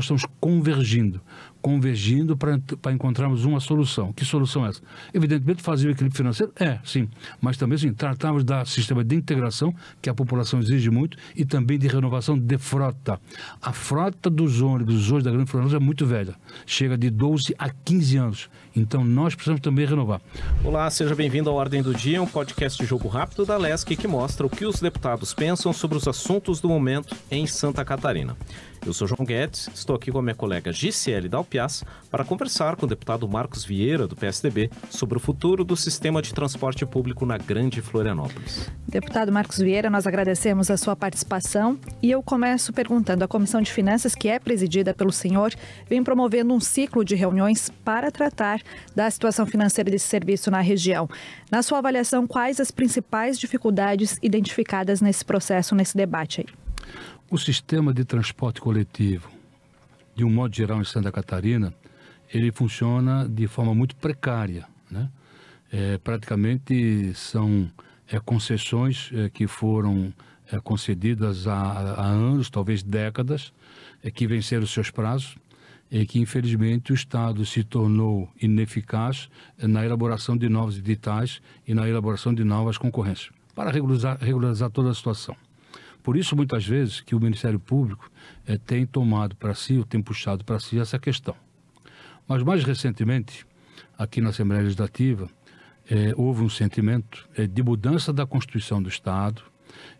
nós estamos convergindo, convergindo para encontrarmos uma solução. Que solução é essa? Evidentemente, fazer o equilíbrio financeiro? É, sim. Mas também, sim, tratarmos da sistema de integração, que a população exige muito, e também de renovação de frota. A frota dos ônibus hoje da Grande Florianópolis é muito velha. Chega de 12 a 15 anos. Então, nós precisamos também renovar. Olá, seja bem-vindo ao Ordem do Dia, um podcast de jogo rápido da LESC que mostra o que os deputados pensam sobre os assuntos do momento em Santa Catarina. Eu sou João Guedes, estou aqui com a minha colega Gisele Dalpias para conversar com o deputado Marcos Vieira, do PSDB, sobre o futuro do sistema de transporte público na Grande Florianópolis. Deputado Marcos Vieira, nós agradecemos a sua participação e eu começo perguntando: a Comissão de Finanças, que é presidida pelo senhor, vem promovendo um ciclo de reuniões para tratar da situação financeira desse serviço na região. Na sua avaliação, quais as principais dificuldades identificadas nesse processo, nesse debate aí? O sistema de transporte coletivo, de um modo geral em Santa Catarina, ele funciona de forma muito precária, né? É, praticamente são é, concessões é, que foram é, concedidas há, há, anos, talvez décadas, é, que venceram seus prazos e que infelizmente o Estado se tornou ineficaz na elaboração de novos editais e na elaboração de novas concorrências para regularizar, regularizar toda a situação. Por isso, muitas vezes, que o Ministério Público eh, tem tomado para si, ou tem puxado para si essa questão. Mas, mais recentemente, aqui na Assembleia Legislativa, eh, houve um sentimento eh, de mudança da Constituição do Estado,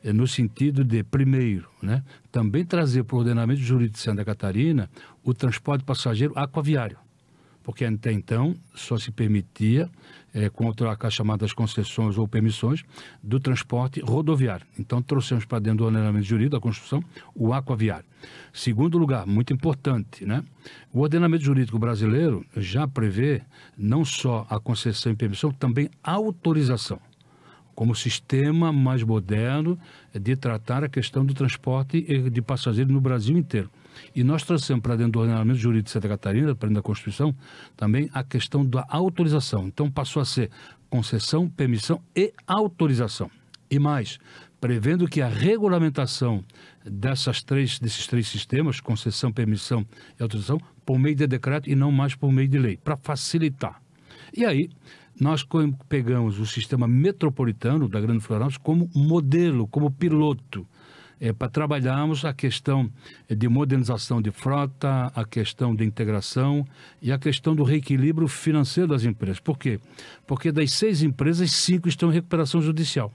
no sentido de, primeiro, né, também trazer para o ordenamento jurídico de Santa Catarina o transporte passageiro aquaviário porque até então só se permitia é, eh, contra as chamadas concessões ou permissões do transporte rodoviário. Então trouxemos para dentro do ordenamento jurídico da construção o aquaviário. Segundo lugar, muito importante, né? O ordenamento jurídico brasileiro já prevê não só a concessão e permissão, também a autorização como sistema mais moderno de tratar a questão do transporte de passageiros no Brasil inteiro. E nós trouxemos para dentro do ordenamento jurídico de Santa Catarina, para dentro da Constituição, também a questão da autorização. Então passou a ser concessão, permissão e autorização. E mais, prevendo que a regulamentação dessas três, desses três sistemas, concessão, permissão e autorização, por meio de decreto e não mais por meio de lei, para facilitar. E aí, nós pegamos o sistema metropolitano da Grande Florianópolis como modelo, como piloto, é, para trabalharmos a questão eh, de modernização de frota, a questão de integração e a questão do reequilíbrio financeiro das empresas. Por quê? Porque das seis empresas, cinco estão em recuperação judicial.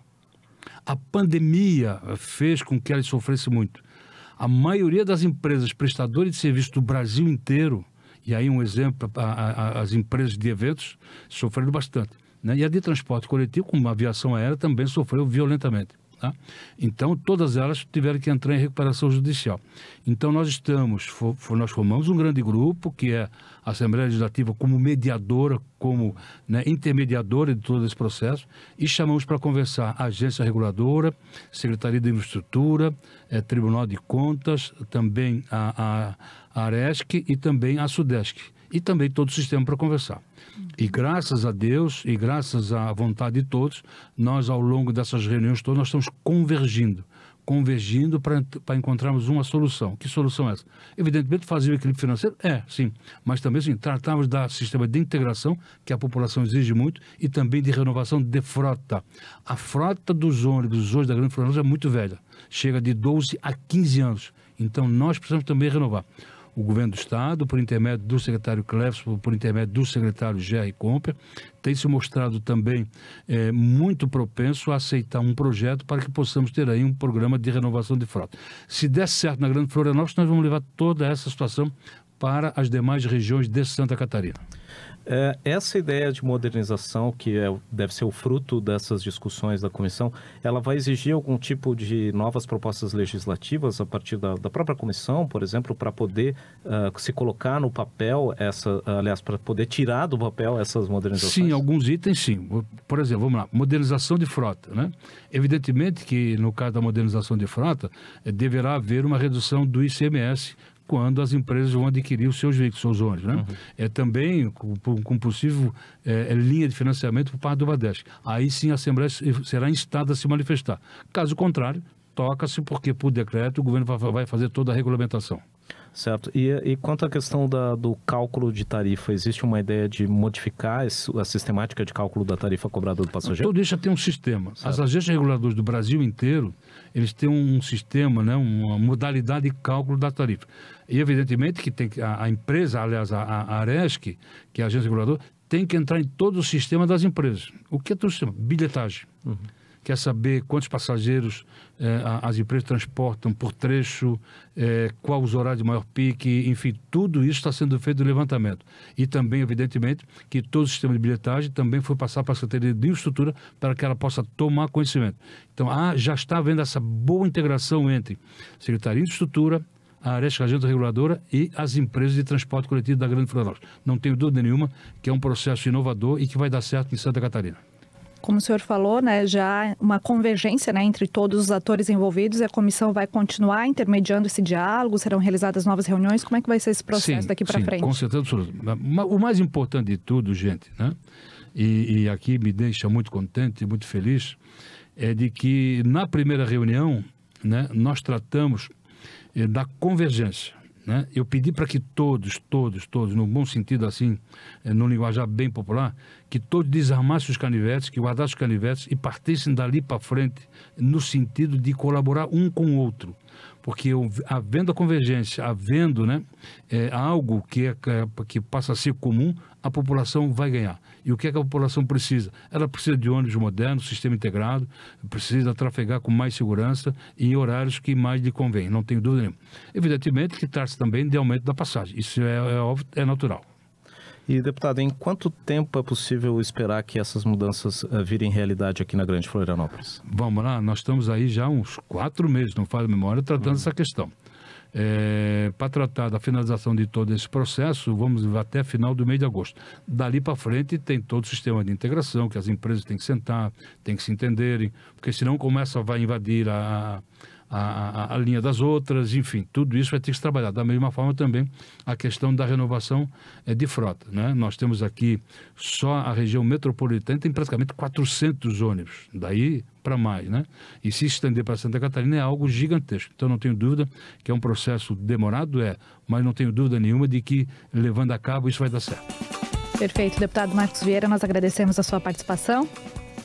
A pandemia eh, fez com que elas sofressem muito. A maioria das empresas prestadoras de serviço do Brasil inteiro e aí um exemplo, a, a, as empresas de eventos sofreram bastante. Né? E a de transporte coletivo, como a aviação aérea, também sofreu violentamente. Tá? Então, todas elas tiveram que entrar em recuperação judicial. Então, nós estamos, for, for, nós formamos um grande grupo, que é a Assembleia Legislativa como mediadora, como né, intermediadora de todo esse processo, e chamamos para conversar a agência reguladora, Secretaria de Infraestrutura, eh, Tribunal de Contas, também a, a, a Aresc e também a Sudesc e também todo o sistema para conversar. E graças a Deus e graças à vontade de todos, nós ao longo dessas reuniões todas nós estamos convergindo, convergindo para encontrarmos uma solução. Que solução é essa? Evidentemente fazer o equilíbrio financeiro é, sim, mas também sim, tratarmos da sistema de integração que a população exige muito e também de renovação de frota. A frota dos ônibus hoje da Grande Florianópolis é muito velha, chega de 12 a 15 anos. Então nós precisamos também renovar o Governo do Estado, por intermédio do secretário Cleves, por intermédio do secretário Jerry Comper, tem se mostrado também é, muito propenso a aceitar um projeto para que possamos ter aí um programa de renovação de frota. Se der certo na Grande Florianópolis, nós vamos levar toda essa situação para as demais regiões de Santa Catarina. É, essa ideia de modernização, que é, deve ser o fruto dessas discussões da comissão, ela vai exigir algum tipo de novas propostas legislativas a partir da, da própria comissão, por exemplo, para poder uh, se colocar no papel, essa, aliás, para poder tirar do papel essas modernizações? Sim, alguns itens sim. Por exemplo, vamos lá, modernização de frota. Né? Evidentemente que no caso da modernização de frota, deverá haver uma redução do ICMS quando as empresas vão adquirir os seus veículos, seus ônibus. Né? Uhum. É também com, com possível é, é, linha de financiamento por parte do Badesc. Aí sim a Assembleia será instada a se manifestar. Caso contrário, toca-se, porque por decreto o governo vai fazer toda a regulamentação. Certo. E, e quanto à questão da, do cálculo de tarifa, existe uma ideia de modificar a sistemática de cálculo da tarifa cobrada do passageiro? Tudo isso tem um sistema. Certo. As agências reguladoras do Brasil inteiro, eles têm um sistema, né, uma modalidade de cálculo da tarifa. E evidentemente que tem a, a empresa, aliás, a, a ARESC, que é a agência reguladora, tem que entrar em todo o sistema das empresas. O que é todo o sistema? Bilhetagem. Uhum quer saber quantos passageiros eh, as empresas transportam por trecho, eh, qual os horários de maior pique, enfim, tudo isso está sendo feito no levantamento. E também, evidentemente, que todo o sistema de bilhetagem também foi passar para a Secretaria de Infraestrutura para que ela possa tomar conhecimento. Então, há, ah, já está havendo essa boa integração entre Secretaria de Infraestrutura, a Aresca Agenda Reguladora e as empresas de transporte coletivo da Grande Florianópolis. Não tenho dúvida nenhuma que é um processo inovador e que vai dar certo em Santa Catarina como o senhor falou, né, já uma convergência né, entre todos os atores envolvidos e a comissão vai continuar intermediando esse diálogo, serão realizadas novas reuniões. Como é que vai ser esse processo sim, daqui para frente? Com certeza absoluta. O mais importante de tudo, gente, né, e, e aqui me deixa muito contente e muito feliz, é de que na primeira reunião né, nós tratamos eh, da convergência. Né? Eu pedi para que todos, todos, todos, no bom sentido assim, eh, no linguajar bem popular, que todos desarmassem os canivetes, que guardassem os canivetes e partissem dali para frente no sentido de colaborar um com o outro. Porque eu, havendo a convergência, havendo né, é, algo é, que, é, que passa a ser comum, a população vai ganhar. E o que, é que a população precisa? Ela precisa de ônibus modernos, sistema integrado, precisa trafegar com mais segurança e em horários que mais lhe convém, não tenho dúvida nenhuma. Evidentemente que trata-se também de aumento da passagem, isso é, é, é natural. E, deputado, em quanto tempo é possível esperar que essas mudanças eh, virem realidade aqui na Grande Florianópolis? Vamos lá, nós estamos aí já uns quatro meses, não faz memória, tratando essa questão. É, eh, para tratar da finalização de todo esse processo, vamos até final do mês de agosto. Dali para frente tem todo o sistema de integração, que as empresas têm que sentar, têm que se entenderem, porque senão começa a vai invadir a a, a, a, linha das outras, enfim, tudo isso vai ter que se trabalhar. Da mesma forma também a questão da renovação é, de frota. Né? Nós temos aqui, só a região metropolitana tem praticamente 400 ônibus, daí para mais. Né? E se estender para Santa Catarina é algo gigantesco. Então não tenho dúvida que é um processo demorado, é, mas não tenho dúvida nenhuma de que levando a cabo isso vai dar certo. Perfeito, deputado Marcos Vieira, nós agradecemos a sua participação.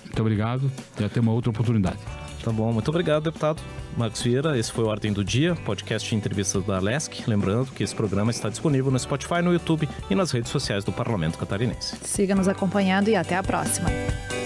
Muito obrigado e até uma outra oportunidade. Tá bom, muito obrigado, deputado. Marcos Vieira, esse foi o Ordem do Dia, podcast de entrevistas da Lesk, Lembrando que esse programa está disponível no Spotify, no YouTube e nas redes sociais do Parlamento Catarinense. Siga nos acompanhando e até a próxima.